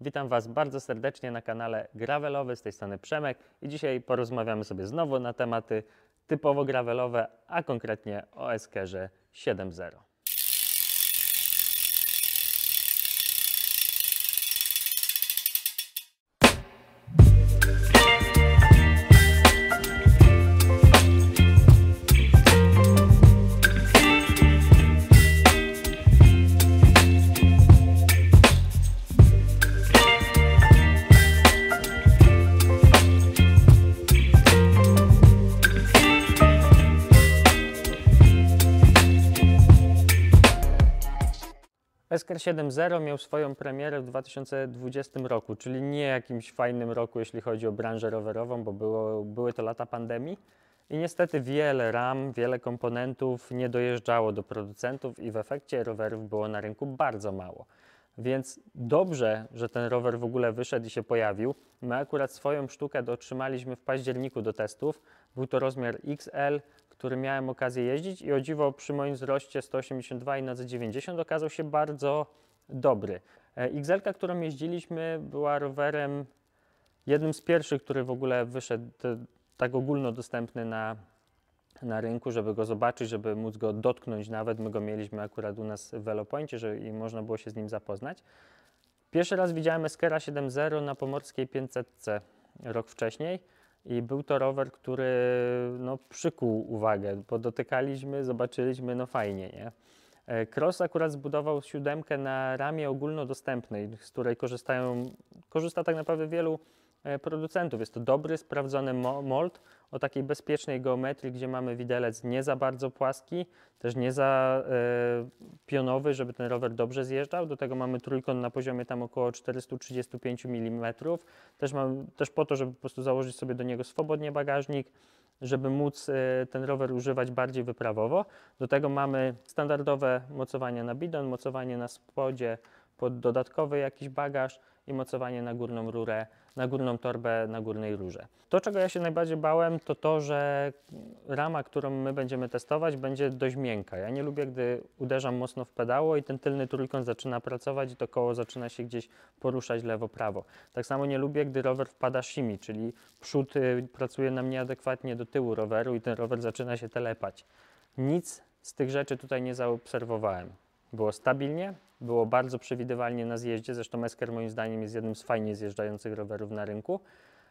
Witam Was bardzo serdecznie na kanale Gravelowy, z tej strony Przemek i dzisiaj porozmawiamy sobie znowu na tematy typowo gravelowe, a konkretnie o Eskerze 7.0. Esker 7.0 miał swoją premierę w 2020 roku, czyli nie jakimś fajnym roku, jeśli chodzi o branżę rowerową, bo było, były to lata pandemii. I niestety wiele ram, wiele komponentów nie dojeżdżało do producentów i w efekcie rowerów było na rynku bardzo mało. Więc dobrze, że ten rower w ogóle wyszedł i się pojawił. My akurat swoją sztukę otrzymaliśmy w październiku do testów. Był to rozmiar XL, który miałem okazję jeździć i o dziwo przy moim wzroście 182 i nadze 90 okazał się bardzo dobry. XL, e, którą jeździliśmy, była rowerem jednym z pierwszych, który w ogóle wyszedł e, tak ogólnodostępny na, na rynku, żeby go zobaczyć, żeby móc go dotknąć nawet. My go mieliśmy akurat u nas w Velopoincie że, i można było się z nim zapoznać. Pierwszy raz widziałem Eskera 7.0 na pomorskiej 500C rok wcześniej. I był to rower, który no, przykuł uwagę, bo dotykaliśmy, zobaczyliśmy, no fajnie, nie? E, Cross akurat zbudował siódemkę na ramie ogólnodostępnej, z której korzystają, korzysta tak naprawdę wielu e, producentów. Jest to dobry, sprawdzony mold o takiej bezpiecznej geometrii, gdzie mamy widelec nie za bardzo płaski, też nie za y, pionowy, żeby ten rower dobrze zjeżdżał. Do tego mamy trójkąt na poziomie tam około 435 mm. Też, mam, też po to, żeby po prostu założyć sobie do niego swobodnie bagażnik, żeby móc y, ten rower używać bardziej wyprawowo. Do tego mamy standardowe mocowanie na bidon, mocowanie na spodzie pod dodatkowy jakiś bagaż i mocowanie na górną rurę, na górną torbę, na górnej rurze. To, czego ja się najbardziej bałem, to to, że rama, którą my będziemy testować, będzie dość miękka. Ja nie lubię, gdy uderzam mocno w pedało i ten tylny trójkąt zaczyna pracować i to koło zaczyna się gdzieś poruszać lewo-prawo. Tak samo nie lubię, gdy rower wpada shimi, czyli przód y, pracuje nam nieadekwatnie do tyłu roweru i ten rower zaczyna się telepać. Nic z tych rzeczy tutaj nie zaobserwowałem. Było stabilnie, było bardzo przewidywalnie na zjeździe. Zresztą Mesker moim zdaniem jest jednym z fajnie zjeżdżających rowerów na rynku.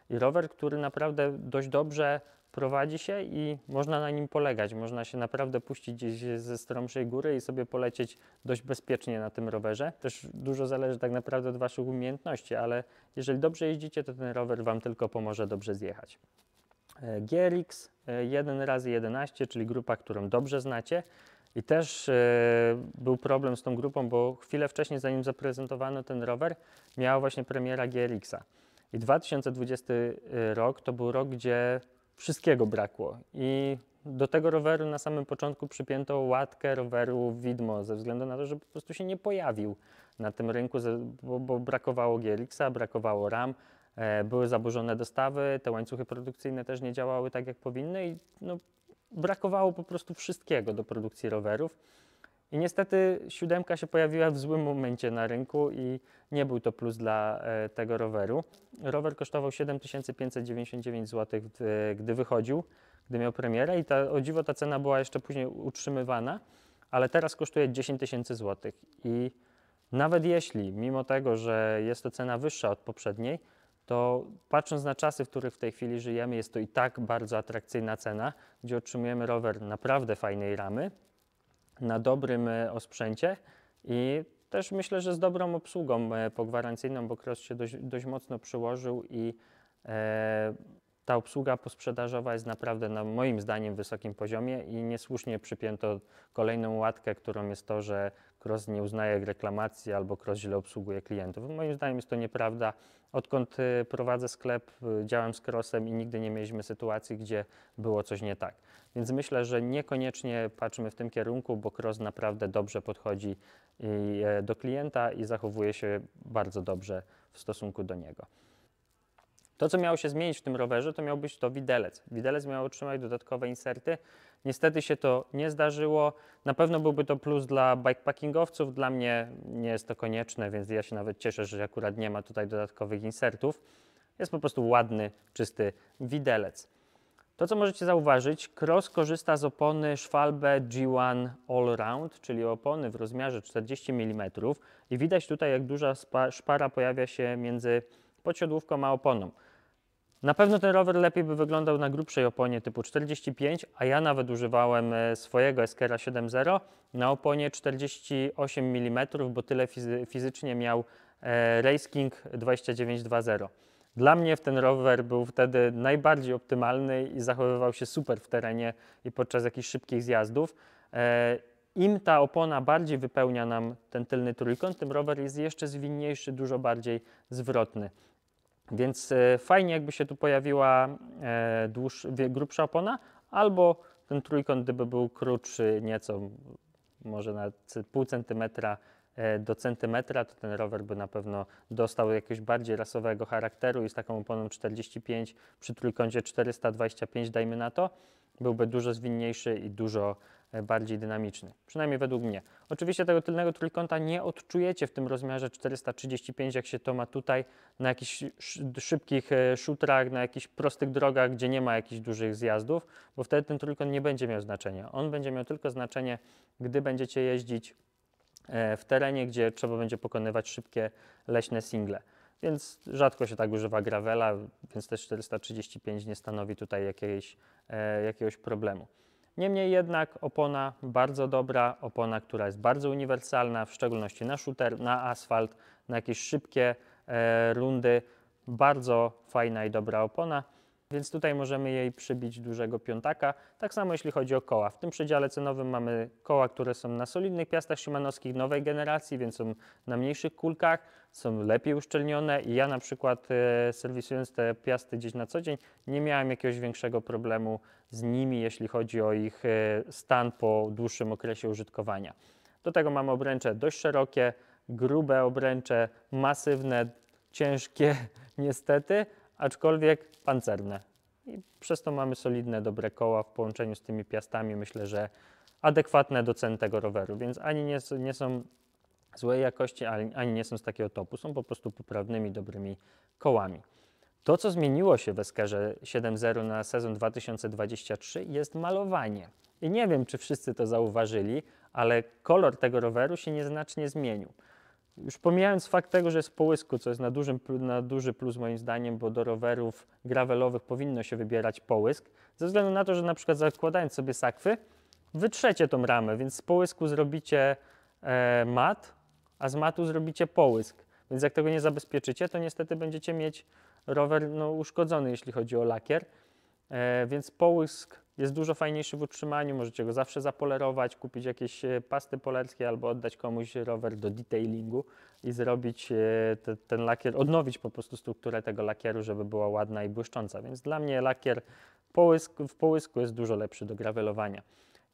I rower, który naprawdę dość dobrze prowadzi się i można na nim polegać. Można się naprawdę puścić gdzieś ze stromszej góry i sobie polecieć dość bezpiecznie na tym rowerze. Też dużo zależy tak naprawdę od Waszych umiejętności, ale jeżeli dobrze jeździcie, to ten rower Wam tylko pomoże dobrze zjechać. E, GRX 1x11, e, czyli grupa, którą dobrze znacie, i też e, był problem z tą grupą, bo chwilę wcześniej, zanim zaprezentowano ten rower, miała właśnie premiera GRX-a. I 2020 e, rok to był rok, gdzie wszystkiego brakło. I do tego roweru na samym początku przypięto łatkę roweru widmo, ze względu na to, że po prostu się nie pojawił na tym rynku, bo, bo brakowało GLX-a, brakowało RAM, e, były zaburzone dostawy, te łańcuchy produkcyjne też nie działały tak jak powinny i no, brakowało po prostu wszystkiego do produkcji rowerów. I niestety siódemka się pojawiła w złym momencie na rynku i nie był to plus dla e, tego roweru. Rower kosztował 7599 zł, gdy, gdy wychodził, gdy miał premierę i ta, o dziwo ta cena była jeszcze później utrzymywana, ale teraz kosztuje 10 tysięcy złotych i nawet jeśli, mimo tego, że jest to cena wyższa od poprzedniej, to patrząc na czasy, w których w tej chwili żyjemy, jest to i tak bardzo atrakcyjna cena, gdzie otrzymujemy rower naprawdę fajnej ramy, na dobrym e, osprzęcie i też myślę, że z dobrą obsługą e, pogwarancyjną, bo Cross się dość, dość mocno przyłożył i e, ta obsługa posprzedażowa jest naprawdę na moim zdaniem wysokim poziomie i niesłusznie przypięto kolejną łatkę, którą jest to, że Cross nie uznaje reklamacji albo Cross źle obsługuje klientów. Moim zdaniem jest to nieprawda. Odkąd y, prowadzę sklep, y, działam z Crossem i nigdy nie mieliśmy sytuacji, gdzie było coś nie tak. Więc myślę, że niekoniecznie patrzymy w tym kierunku, bo Cross naprawdę dobrze podchodzi y, do klienta i zachowuje się bardzo dobrze w stosunku do niego. To, co miało się zmienić w tym rowerze, to miał być to widelec. Widelec miał otrzymać dodatkowe inserty. Niestety się to nie zdarzyło. Na pewno byłby to plus dla bikepackingowców. Dla mnie nie jest to konieczne, więc ja się nawet cieszę, że akurat nie ma tutaj dodatkowych insertów. Jest po prostu ładny, czysty widelec. To, co możecie zauważyć, Cross korzysta z opony Schwalbe G1 Allround, czyli opony w rozmiarze 40 mm i widać tutaj, jak duża szpara pojawia się między podsiodłówką a oponą. Na pewno ten rower lepiej by wyglądał na grubszej oponie typu 45, a ja nawet używałem e, swojego Eskera 7.0 na oponie 48 mm, bo tyle fizycznie miał Race King 29.2.0. Dla mnie ten rower był wtedy najbardziej optymalny i zachowywał się super w terenie i podczas jakichś szybkich zjazdów. E, Im ta opona bardziej wypełnia nam ten tylny trójkąt, tym rower jest jeszcze zwinniejszy, dużo bardziej zwrotny. Więc e, fajnie jakby się tu pojawiła e, grubsza opona, albo ten trójkąt gdyby był krótszy nieco, może na pół centymetra e, do centymetra, to ten rower by na pewno dostał jakiegoś bardziej rasowego charakteru i z taką oponą 45 przy trójkącie 425 dajmy na to, byłby dużo zwinniejszy i dużo E, bardziej dynamiczny. Przynajmniej według mnie. Oczywiście tego tylnego trójkąta nie odczujecie w tym rozmiarze 435, jak się to ma tutaj na jakichś szybkich e, szutrach, na jakichś prostych drogach, gdzie nie ma jakichś dużych zjazdów, bo wtedy ten trójkąt nie będzie miał znaczenia. On będzie miał tylko znaczenie, gdy będziecie jeździć e, w terenie, gdzie trzeba będzie pokonywać szybkie leśne single. Więc rzadko się tak używa gravela, więc też 435 nie stanowi tutaj jakiejś, jakiegoś problemu. Niemniej jednak opona bardzo dobra, opona, która jest bardzo uniwersalna, w szczególności na shooter, na asfalt, na jakieś szybkie e, rundy. Bardzo fajna i dobra opona. Więc tutaj możemy jej przybić dużego piątaka. Tak samo jeśli chodzi o koła. W tym przedziale cenowym mamy koła, które są na solidnych piastach szymanowskich nowej generacji, więc są na mniejszych kulkach, są lepiej uszczelnione i ja na przykład e, serwisując te piasty gdzieś na co dzień nie miałem jakiegoś większego problemu z nimi, jeśli chodzi o ich e, stan po dłuższym okresie użytkowania. Do tego mamy obręcze dość szerokie, grube obręcze, masywne, ciężkie niestety, aczkolwiek pancerne. I przez to mamy solidne, dobre koła w połączeniu z tymi piastami, myślę, że adekwatne do cen tego roweru, więc ani nie, nie są złej jakości, ani, ani nie są z takiego topu, są po prostu poprawnymi, dobrymi kołami. To, co zmieniło się w Eskerze 7.0 na sezon 2023 jest malowanie. I nie wiem, czy wszyscy to zauważyli, ale kolor tego roweru się nieznacznie zmienił. Już pomijając fakt tego, że jest w połysku, co jest na, dużym, na duży plus moim zdaniem, bo do rowerów gravelowych powinno się wybierać połysk, ze względu na to, że na przykład zakładając sobie sakwy, wytrzecie tą ramę, więc z połysku zrobicie e, mat, a z matu zrobicie połysk. Więc jak tego nie zabezpieczycie, to niestety będziecie mieć rower no, uszkodzony, jeśli chodzi o lakier. E, więc połysk jest dużo fajniejszy w utrzymaniu, możecie go zawsze zapolerować, kupić jakieś e, pasty polerskie albo oddać komuś rower do detailingu i zrobić e, te, ten lakier, odnowić po prostu strukturę tego lakieru, żeby była ładna i błyszcząca. Więc dla mnie lakier połysk, w połysku jest dużo lepszy do gravelowania.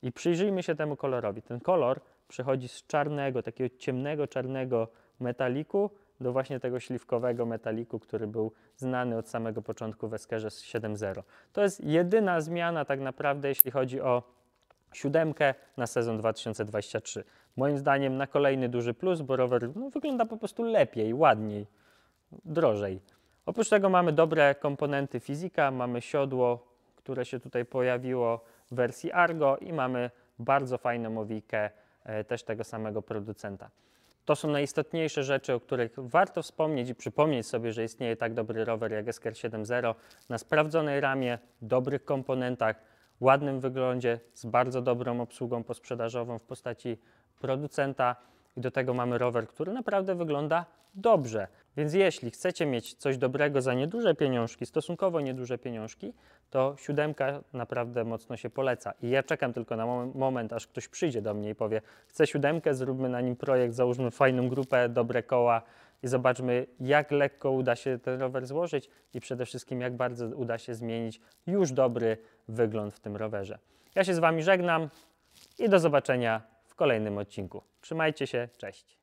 I przyjrzyjmy się temu kolorowi. Ten kolor przechodzi z czarnego, takiego ciemnego, czarnego metaliku do właśnie tego śliwkowego metaliku, który był znany od samego początku w Eskerze 7.0. To jest jedyna zmiana tak naprawdę, jeśli chodzi o siódemkę na sezon 2023. Moim zdaniem na kolejny duży plus, bo rower no, wygląda po prostu lepiej, ładniej, drożej. Oprócz tego mamy dobre komponenty fizyka, mamy siodło, które się tutaj pojawiło w wersji Argo i mamy bardzo fajną mowikę e, też tego samego producenta. To są najistotniejsze rzeczy, o których warto wspomnieć i przypomnieć sobie, że istnieje tak dobry rower jak SKR 7.0 na sprawdzonej ramie, dobrych komponentach, ładnym wyglądzie, z bardzo dobrą obsługą posprzedażową w postaci producenta i do tego mamy rower, który naprawdę wygląda dobrze. Więc jeśli chcecie mieć coś dobrego za nieduże pieniążki, stosunkowo nieduże pieniążki, to siódemka naprawdę mocno się poleca. I ja czekam tylko na moment, aż ktoś przyjdzie do mnie i powie: Chcę siódemkę, zróbmy na nim projekt, załóżmy fajną grupę, dobre koła i zobaczmy, jak lekko uda się ten rower złożyć i przede wszystkim, jak bardzo uda się zmienić już dobry wygląd w tym rowerze. Ja się z Wami żegnam i do zobaczenia kolejnym odcinku. Trzymajcie się, cześć.